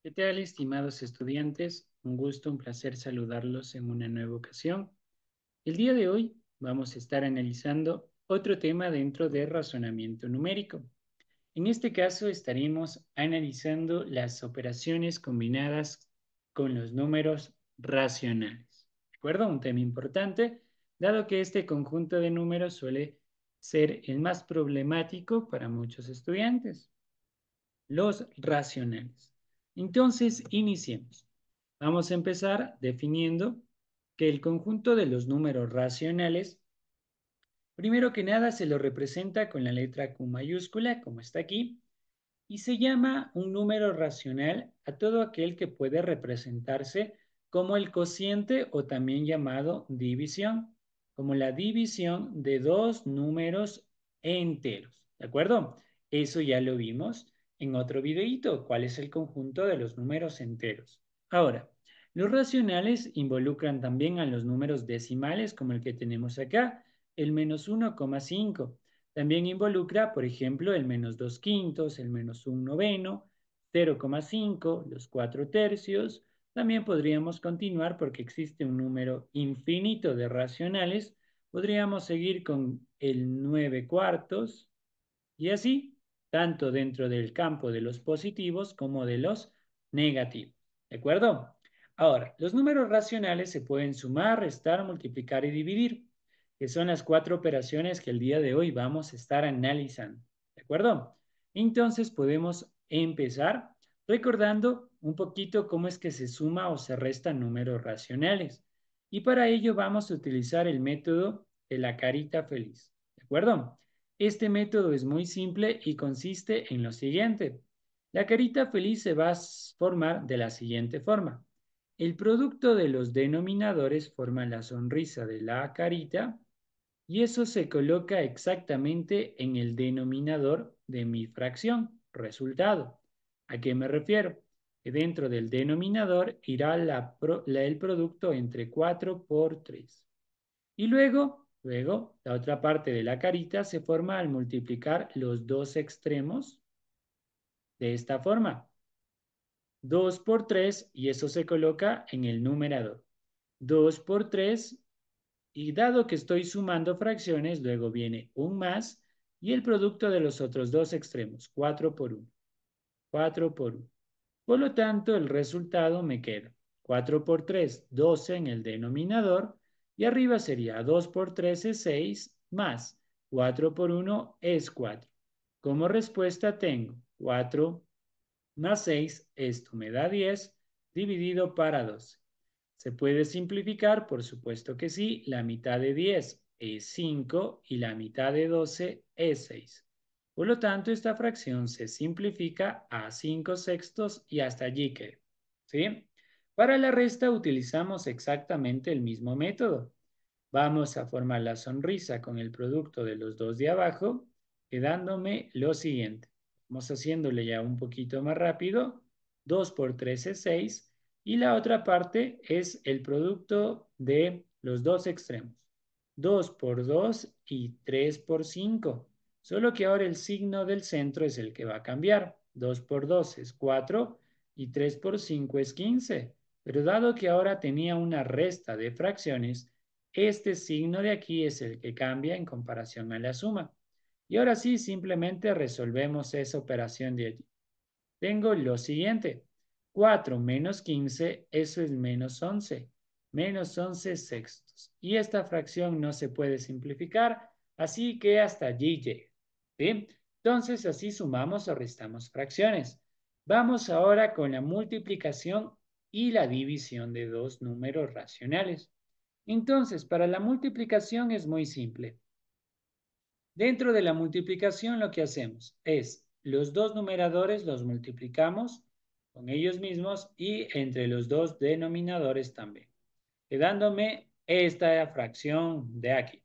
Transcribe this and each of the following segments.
¿Qué tal, estimados estudiantes? Un gusto, un placer saludarlos en una nueva ocasión. El día de hoy vamos a estar analizando otro tema dentro de razonamiento numérico. En este caso estaremos analizando las operaciones combinadas con los números racionales. ¿De acuerdo? Un tema importante, dado que este conjunto de números suele ser el más problemático para muchos estudiantes. Los racionales. Entonces, iniciemos. Vamos a empezar definiendo que el conjunto de los números racionales, primero que nada se lo representa con la letra Q mayúscula, como está aquí, y se llama un número racional a todo aquel que puede representarse como el cociente o también llamado división, como la división de dos números enteros, ¿de acuerdo? Eso ya lo vimos en otro videito, cuál es el conjunto de los números enteros. Ahora, los racionales involucran también a los números decimales como el que tenemos acá, el menos 1,5. También involucra, por ejemplo, el menos 2 quintos, el menos 1 noveno, 0,5, los 4 tercios. También podríamos continuar porque existe un número infinito de racionales. Podríamos seguir con el 9 cuartos y así tanto dentro del campo de los positivos como de los negativos. ¿De acuerdo? Ahora, los números racionales se pueden sumar, restar, multiplicar y dividir, que son las cuatro operaciones que el día de hoy vamos a estar analizando. ¿De acuerdo? Entonces podemos empezar recordando un poquito cómo es que se suma o se restan números racionales. Y para ello vamos a utilizar el método de la carita feliz. ¿De acuerdo? Este método es muy simple y consiste en lo siguiente. La carita feliz se va a formar de la siguiente forma. El producto de los denominadores forma la sonrisa de la carita y eso se coloca exactamente en el denominador de mi fracción, resultado. ¿A qué me refiero? Que dentro del denominador irá el producto entre 4 por 3. Y luego Luego, la otra parte de la carita se forma al multiplicar los dos extremos de esta forma. 2 por 3 y eso se coloca en el numerador. 2 por 3 y dado que estoy sumando fracciones, luego viene un más y el producto de los otros dos extremos, 4 por 1. 4 por 1. Por lo tanto, el resultado me queda 4 por 3, 12 en el denominador y arriba sería 2 por 3 es 6 más 4 por 1 es 4. Como respuesta tengo 4 más 6, esto me da 10, dividido para 12. ¿Se puede simplificar? Por supuesto que sí. La mitad de 10 es 5 y la mitad de 12 es 6. Por lo tanto, esta fracción se simplifica a 5 sextos y hasta allí que, ¿sí? Para la resta utilizamos exactamente el mismo método. Vamos a formar la sonrisa con el producto de los dos de abajo, quedándome lo siguiente. Vamos haciéndole ya un poquito más rápido. 2 por 3 es 6. Y la otra parte es el producto de los dos extremos. 2 por 2 y 3 por 5. Solo que ahora el signo del centro es el que va a cambiar. 2 por 2 es 4 y 3 por 5 es 15. Pero dado que ahora tenía una resta de fracciones, este signo de aquí es el que cambia en comparación a la suma. Y ahora sí, simplemente resolvemos esa operación de allí. Tengo lo siguiente. 4 menos 15, eso es menos 11. Menos 11 sextos. Y esta fracción no se puede simplificar, así que hasta allí llega. Entonces, así sumamos o restamos fracciones. Vamos ahora con la multiplicación y la división de dos números racionales. Entonces, para la multiplicación es muy simple. Dentro de la multiplicación lo que hacemos es los dos numeradores los multiplicamos con ellos mismos y entre los dos denominadores también, quedándome esta fracción de aquí.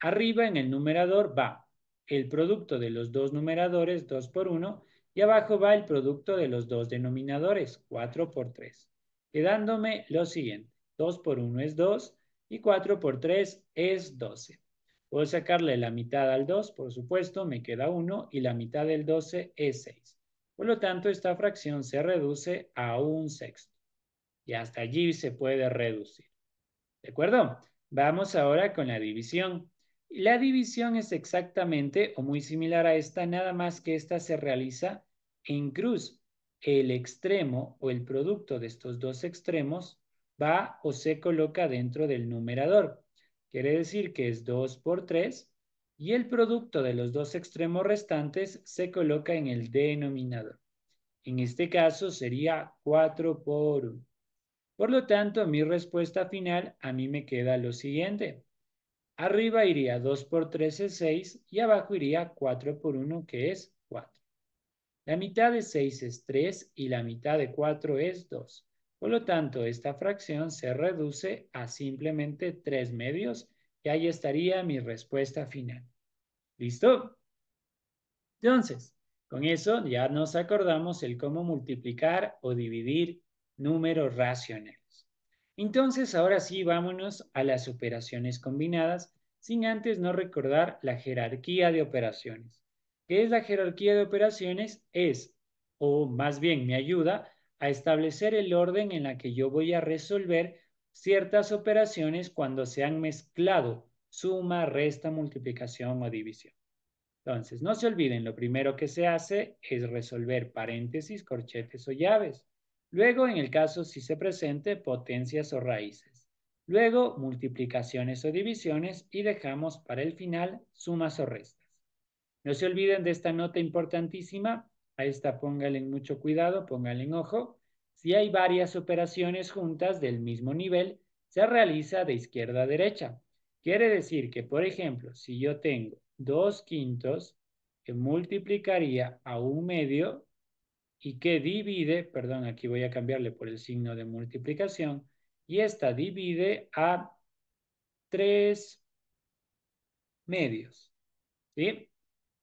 Arriba en el numerador va el producto de los dos numeradores, 2 por 1, y abajo va el producto de los dos denominadores, 4 por 3, quedándome lo siguiente, 2 por 1 es 2 y 4 por 3 es 12. Puedo sacarle la mitad al 2, por supuesto, me queda 1 y la mitad del 12 es 6. Por lo tanto, esta fracción se reduce a un sexto. Y hasta allí se puede reducir. ¿De acuerdo? Vamos ahora con la división. La división es exactamente o muy similar a esta, nada más que esta se realiza en cruz. El extremo o el producto de estos dos extremos va o se coloca dentro del numerador. Quiere decir que es 2 por 3 y el producto de los dos extremos restantes se coloca en el denominador. En este caso sería 4 por 1. Por lo tanto, mi respuesta final a mí me queda lo siguiente. Arriba iría 2 por 3 es 6 y abajo iría 4 por 1 que es 4. La mitad de 6 es 3 y la mitad de 4 es 2. Por lo tanto, esta fracción se reduce a simplemente 3 medios y ahí estaría mi respuesta final. ¿Listo? Entonces, con eso ya nos acordamos el cómo multiplicar o dividir números racionales. Entonces, ahora sí, vámonos a las operaciones combinadas, sin antes no recordar la jerarquía de operaciones. ¿Qué es la jerarquía de operaciones? Es, o más bien me ayuda a establecer el orden en la que yo voy a resolver ciertas operaciones cuando se han mezclado suma, resta, multiplicación o división. Entonces, no se olviden, lo primero que se hace es resolver paréntesis, corchetes o llaves. Luego, en el caso si se presente, potencias o raíces. Luego, multiplicaciones o divisiones y dejamos para el final sumas o restas. No se olviden de esta nota importantísima. A esta pónganle mucho cuidado, pónganle en ojo. Si hay varias operaciones juntas del mismo nivel, se realiza de izquierda a derecha. Quiere decir que, por ejemplo, si yo tengo dos quintos, que multiplicaría a un medio y que divide, perdón, aquí voy a cambiarle por el signo de multiplicación, y esta divide a 3 medios. ¿sí?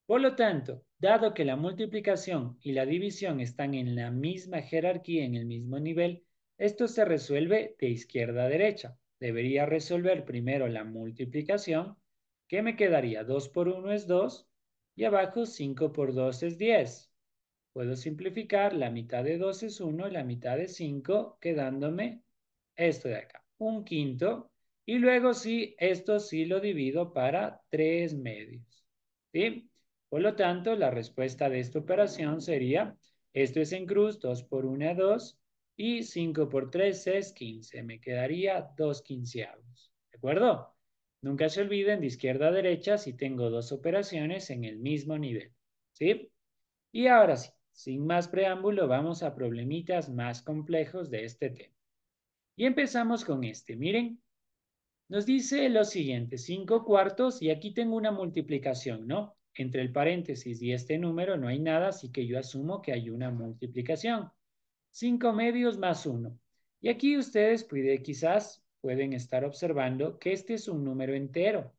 Por lo tanto, dado que la multiplicación y la división están en la misma jerarquía, en el mismo nivel, esto se resuelve de izquierda a derecha. Debería resolver primero la multiplicación, que me quedaría 2 por 1 es 2, y abajo 5 por 2 es 10. Puedo simplificar, la mitad de 2 es 1 y la mitad de 5, quedándome esto de acá, un quinto. Y luego sí, esto sí lo divido para 3 medios. ¿sí? Por lo tanto, la respuesta de esta operación sería, esto es en cruz, 2 por 1 es 2 y 5 por 3 es 15. Me quedaría 2 quinceavos. ¿De acuerdo? Nunca se olviden de izquierda a derecha si tengo dos operaciones en el mismo nivel. ¿Sí? Y ahora sí, sin más preámbulo, vamos a problemitas más complejos de este tema. Y empezamos con este, miren. Nos dice lo siguiente, 5 cuartos, y aquí tengo una multiplicación, ¿no? Entre el paréntesis y este número no hay nada, así que yo asumo que hay una multiplicación. 5 medios más 1. Y aquí ustedes puede, quizás pueden estar observando que este es un número entero,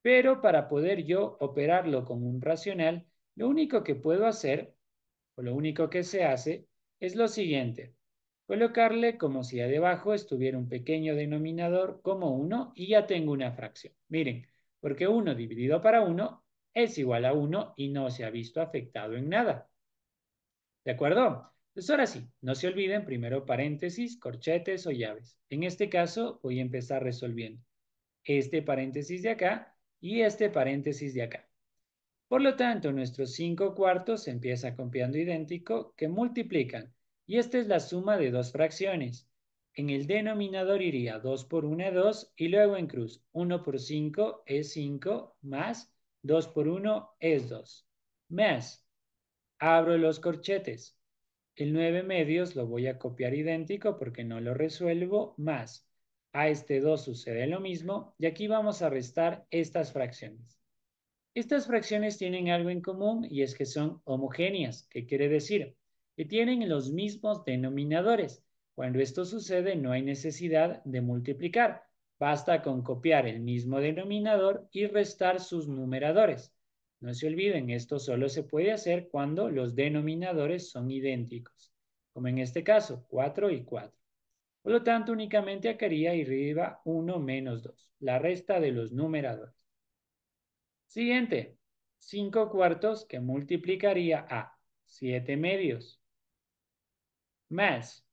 pero para poder yo operarlo con un racional, lo único que puedo hacer pues, lo único que se hace es lo siguiente. Colocarle como si debajo estuviera un pequeño denominador como 1 y ya tengo una fracción. Miren, porque 1 dividido para 1 es igual a 1 y no se ha visto afectado en nada. ¿De acuerdo? Pues ahora sí, no se olviden primero paréntesis, corchetes o llaves. En este caso voy a empezar resolviendo este paréntesis de acá y este paréntesis de acá. Por lo tanto, nuestros 5 cuartos empieza copiando idéntico que multiplican, y esta es la suma de dos fracciones. En el denominador iría 2 por 1 es 2 y luego en cruz 1 por 5 es 5 más 2 por 1 es 2. Más, abro los corchetes. El 9 medios lo voy a copiar idéntico porque no lo resuelvo, más a este 2 sucede lo mismo y aquí vamos a restar estas fracciones. Estas fracciones tienen algo en común y es que son homogéneas, ¿Qué quiere decir que tienen los mismos denominadores. Cuando esto sucede no hay necesidad de multiplicar, basta con copiar el mismo denominador y restar sus numeradores. No se olviden, esto solo se puede hacer cuando los denominadores son idénticos, como en este caso, 4 y 4. Por lo tanto, únicamente acaría arriba 1 menos 2, la resta de los numeradores. Siguiente, 5 cuartos que multiplicaría a 7 medios. Más.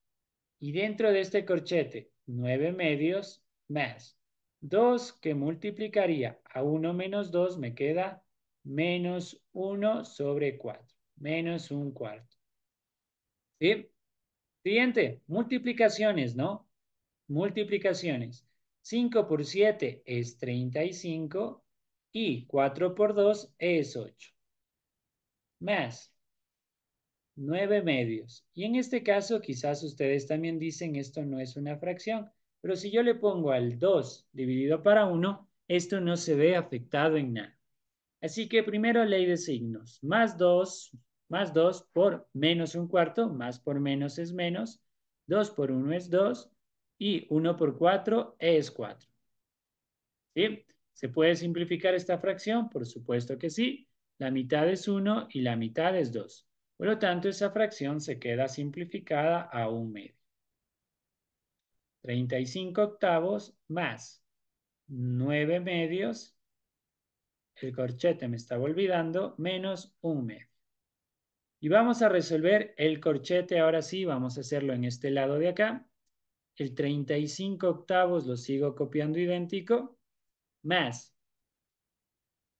Y dentro de este corchete, 9 medios más. 2 que multiplicaría a 1 menos 2 me queda menos 1 sobre 4. Menos 1 cuarto. ¿Sí? Siguiente, multiplicaciones, ¿no? Multiplicaciones. 5 por 7 es 35 y 4 por 2 es 8. Más 9 medios. Y en este caso quizás ustedes también dicen esto no es una fracción. Pero si yo le pongo al 2 dividido para 1, esto no se ve afectado en nada. Así que primero ley de signos. Más 2, más 2 por menos un cuarto, más por menos es menos. 2 por 1 es 2 y 1 por 4 es 4. ¿Sí? ¿Se puede simplificar esta fracción? Por supuesto que sí. La mitad es 1 y la mitad es 2. Por lo tanto, esa fracción se queda simplificada a un medio. 35 octavos más 9 medios, el corchete me estaba olvidando, menos un medio. Y vamos a resolver el corchete ahora sí, vamos a hacerlo en este lado de acá. El 35 octavos lo sigo copiando idéntico más.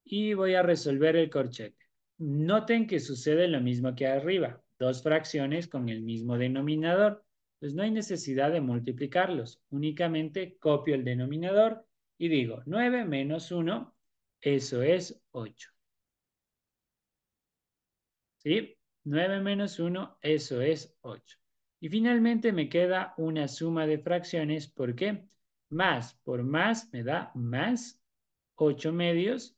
Y voy a resolver el corchete. Noten que sucede lo mismo que arriba. Dos fracciones con el mismo denominador. Pues no hay necesidad de multiplicarlos. Únicamente copio el denominador y digo 9 menos 1, eso es 8. ¿Sí? 9 menos 1, eso es 8. Y finalmente me queda una suma de fracciones. ¿Por qué? más por más me da más 8 medios,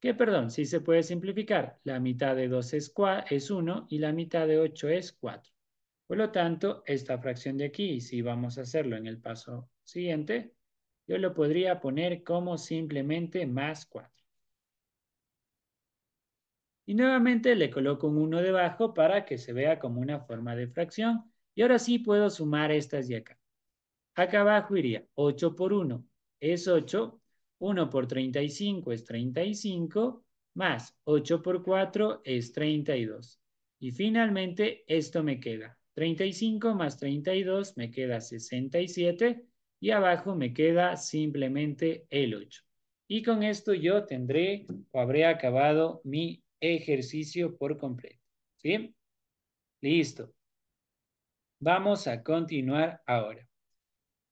que perdón, sí se puede simplificar, la mitad de 2 es, es 1 y la mitad de 8 es 4. Por lo tanto, esta fracción de aquí, si vamos a hacerlo en el paso siguiente, yo lo podría poner como simplemente más 4. Y nuevamente le coloco un 1 debajo para que se vea como una forma de fracción. Y ahora sí puedo sumar estas de acá. Acá abajo iría 8 por 1 es 8, 1 por 35 es 35, más 8 por 4 es 32. Y finalmente esto me queda 35 más 32 me queda 67 y abajo me queda simplemente el 8. Y con esto yo tendré o habré acabado mi ejercicio por completo. ¿Sí? Listo. Vamos a continuar ahora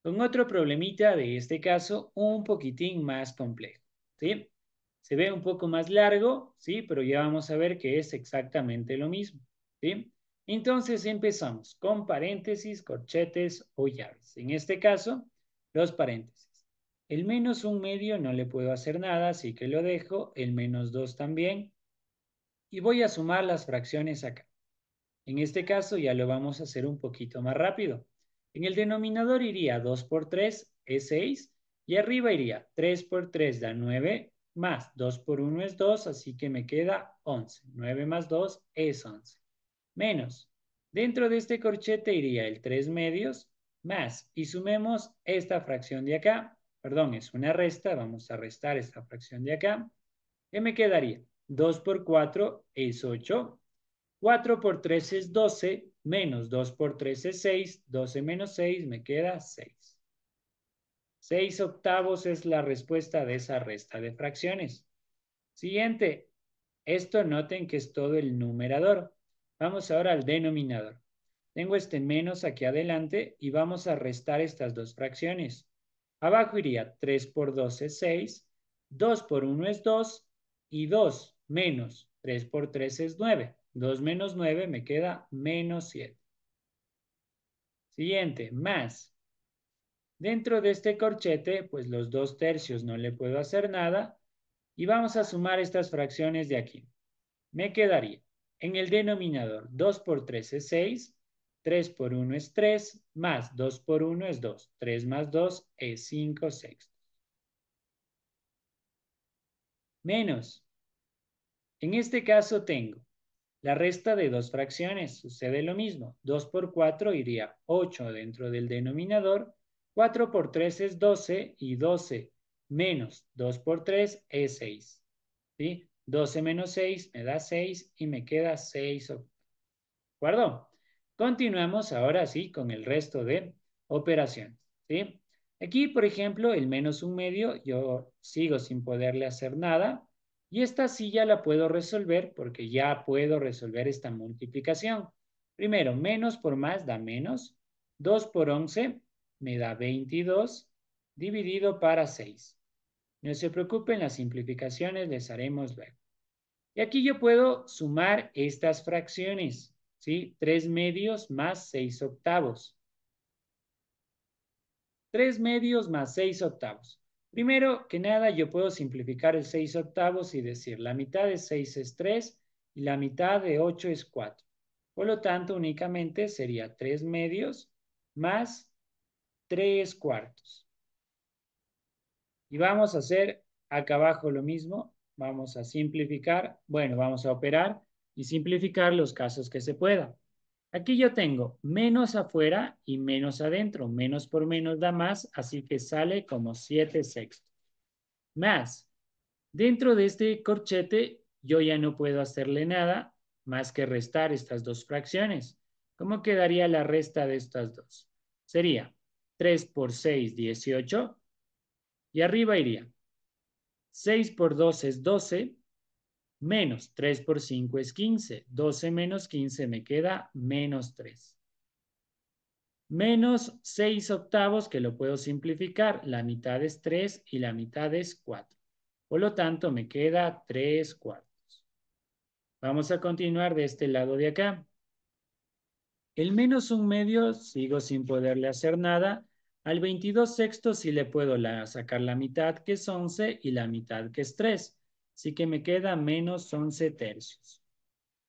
con otro problemita de este caso un poquitín más complejo. ¿sí? Se ve un poco más largo, ¿sí? pero ya vamos a ver que es exactamente lo mismo. ¿sí? Entonces empezamos con paréntesis, corchetes o llaves. En este caso, los paréntesis. El menos un medio no le puedo hacer nada, así que lo dejo. El menos dos también. Y voy a sumar las fracciones acá. En este caso ya lo vamos a hacer un poquito más rápido. En el denominador iría 2 por 3 es 6 y arriba iría 3 por 3 da 9 más 2 por 1 es 2, así que me queda 11. 9 más 2 es 11. Menos, dentro de este corchete iría el 3 medios más y sumemos esta fracción de acá, perdón, es una resta, vamos a restar esta fracción de acá, que me quedaría 2 por 4 es 8 4 por 3 es 12, menos 2 por 3 es 6, 12 menos 6 me queda 6. 6 octavos es la respuesta de esa resta de fracciones. Siguiente, esto noten que es todo el numerador. Vamos ahora al denominador. Tengo este menos aquí adelante y vamos a restar estas dos fracciones. Abajo iría 3 por 2 es 6, 2 por 1 es 2 y 2 menos 3 por 3 es 9. 2 menos 9 me queda menos 7. Siguiente, más. Dentro de este corchete, pues los dos tercios no le puedo hacer nada. Y vamos a sumar estas fracciones de aquí. Me quedaría en el denominador 2 por 3 es 6, 3 por 1 es 3, más 2 por 1 es 2, 3 más 2 es 5 sextos. Menos. En este caso tengo la resta de dos fracciones sucede lo mismo. 2 por 4 iría 8 dentro del denominador. 4 por 3 es 12 y 12 menos 2 por 3 es 6. ¿sí? 12 menos 6 me da 6 y me queda 6. ¿De acuerdo? Continuamos ahora sí con el resto de operaciones. ¿sí? Aquí, por ejemplo, el menos un medio, yo sigo sin poderle hacer nada. Y esta sí ya la puedo resolver porque ya puedo resolver esta multiplicación. Primero, menos por más da menos. 2 por 11 me da 22 dividido para 6. No se preocupen, las simplificaciones les haremos luego. Y aquí yo puedo sumar estas fracciones, ¿sí? 3 medios más 6 octavos. 3 medios más 6 octavos. Primero que nada, yo puedo simplificar el 6 octavos y decir la mitad de 6 es 3 y la mitad de 8 es 4. Por lo tanto, únicamente sería 3 medios más 3 cuartos. Y vamos a hacer acá abajo lo mismo. Vamos a simplificar, bueno, vamos a operar y simplificar los casos que se puedan. Aquí yo tengo menos afuera y menos adentro. Menos por menos da más, así que sale como 7 sextos. Más, dentro de este corchete yo ya no puedo hacerle nada más que restar estas dos fracciones. ¿Cómo quedaría la resta de estas dos? Sería 3 por 6, 18. Y arriba iría 6 por 2 es 12 menos 3 por 5 es 15. 12 menos 15 me queda menos 3. Menos 6 octavos que lo puedo simplificar. La mitad es 3 y la mitad es 4. Por lo tanto, me queda 3 cuartos. Vamos a continuar de este lado de acá. El menos un medio sigo sin poderle hacer nada. Al 22 sexto sí le puedo sacar la mitad que es 11 y la mitad que es 3. Así que me queda menos 11 tercios.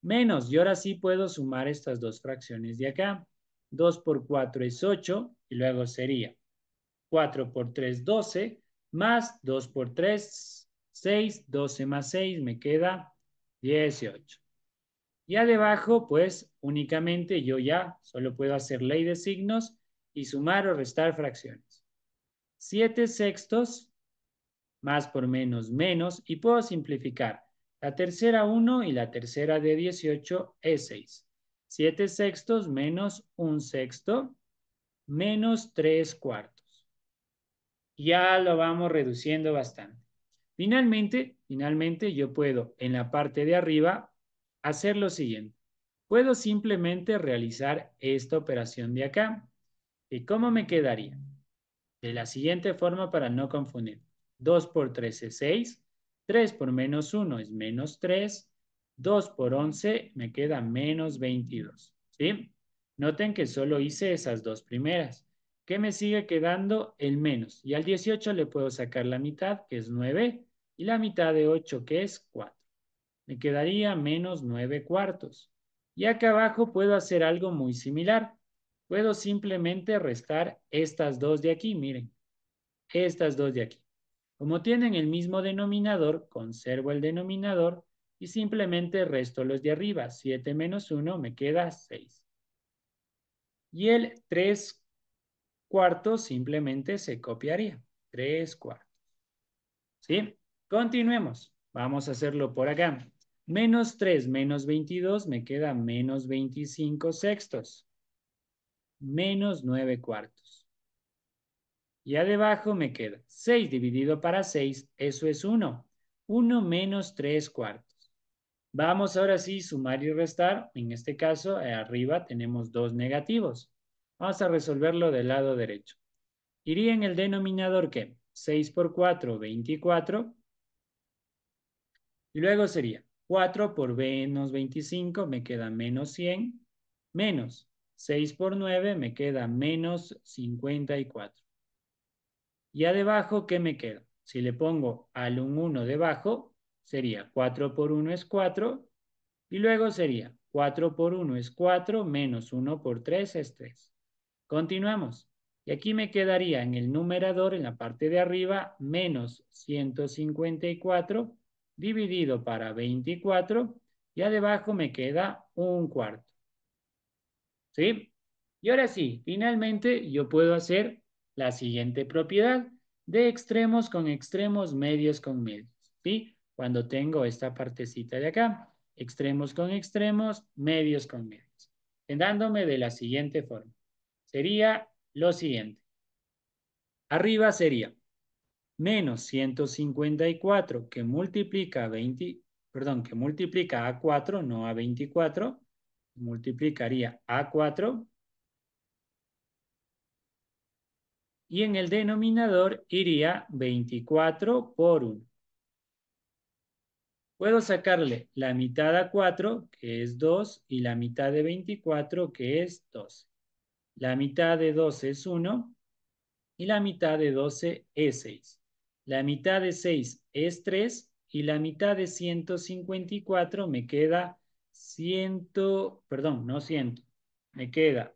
Menos, y ahora sí puedo sumar estas dos fracciones de acá. 2 por 4 es 8 y luego sería 4 por 3, 12, más 2 por 3, 6, 12 más 6 me queda 18. Y debajo, pues, únicamente yo ya solo puedo hacer ley de signos y sumar o restar fracciones. 7 sextos más por menos, menos, y puedo simplificar. La tercera 1 y la tercera de 18 es 6. 7 sextos menos 1 sexto menos 3 cuartos. Ya lo vamos reduciendo bastante. Finalmente, finalmente yo puedo en la parte de arriba hacer lo siguiente. Puedo simplemente realizar esta operación de acá. ¿Y cómo me quedaría? De la siguiente forma para no confundir. 2 por 3 es 6, 3 por menos 1 es menos 3, 2 por 11 me queda menos 22, ¿sí? Noten que solo hice esas dos primeras. ¿Qué me sigue quedando? El menos. Y al 18 le puedo sacar la mitad, que es 9, y la mitad de 8, que es 4. Me quedaría menos 9 cuartos. Y acá abajo puedo hacer algo muy similar. Puedo simplemente restar estas dos de aquí, miren. Estas dos de aquí. Como tienen el mismo denominador, conservo el denominador y simplemente resto los de arriba. 7 menos 1 me queda 6. Y el 3 cuartos simplemente se copiaría. 3 cuartos. ¿Sí? Continuemos. Vamos a hacerlo por acá. Menos 3 menos 22 me queda menos 25 sextos. Menos 9 cuartos. Y abajo me queda 6 dividido para 6, eso es 1. 1 menos 3 cuartos. Vamos ahora sí sumar y restar. En este caso, arriba tenemos dos negativos. Vamos a resolverlo del lado derecho. Iría en el denominador que 6 por 4, 24. Y luego sería 4 por menos 25, me queda menos 100, menos 6 por 9, me queda menos 54. Y a ¿qué me queda? Si le pongo al 1 debajo, sería 4 por 1 es 4. Y luego sería 4 por 1 es 4, menos 1 por 3 es 3. Continuamos. Y aquí me quedaría en el numerador, en la parte de arriba, menos 154 dividido para 24. Y abajo me queda un cuarto. ¿Sí? Y ahora sí, finalmente yo puedo hacer la siguiente propiedad de extremos con extremos, medios con medios. ¿sí? Cuando tengo esta partecita de acá, extremos con extremos, medios con medios. Dándome de la siguiente forma. Sería lo siguiente. Arriba sería menos 154 que multiplica 20, perdón, que multiplica a 4, no a 24, multiplicaría a 4 y en el denominador iría 24 por 1. Puedo sacarle la mitad a 4, que es 2, y la mitad de 24, que es 12. La mitad de 12 es 1, y la mitad de 12 es 6. La mitad de 6 es 3, y la mitad de 154 me queda 100, perdón, no 100, me queda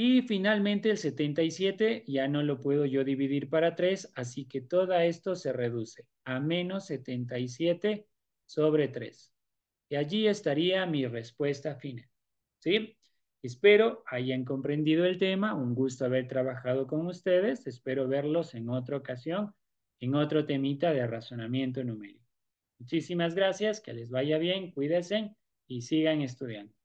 Y finalmente el 77 ya no lo puedo yo dividir para 3, así que todo esto se reduce a menos 77 sobre 3. Y allí estaría mi respuesta final. ¿Sí? Espero hayan comprendido el tema. Un gusto haber trabajado con ustedes. Espero verlos en otra ocasión, en otro temita de razonamiento numérico. Muchísimas gracias. Que les vaya bien. Cuídense y sigan estudiando.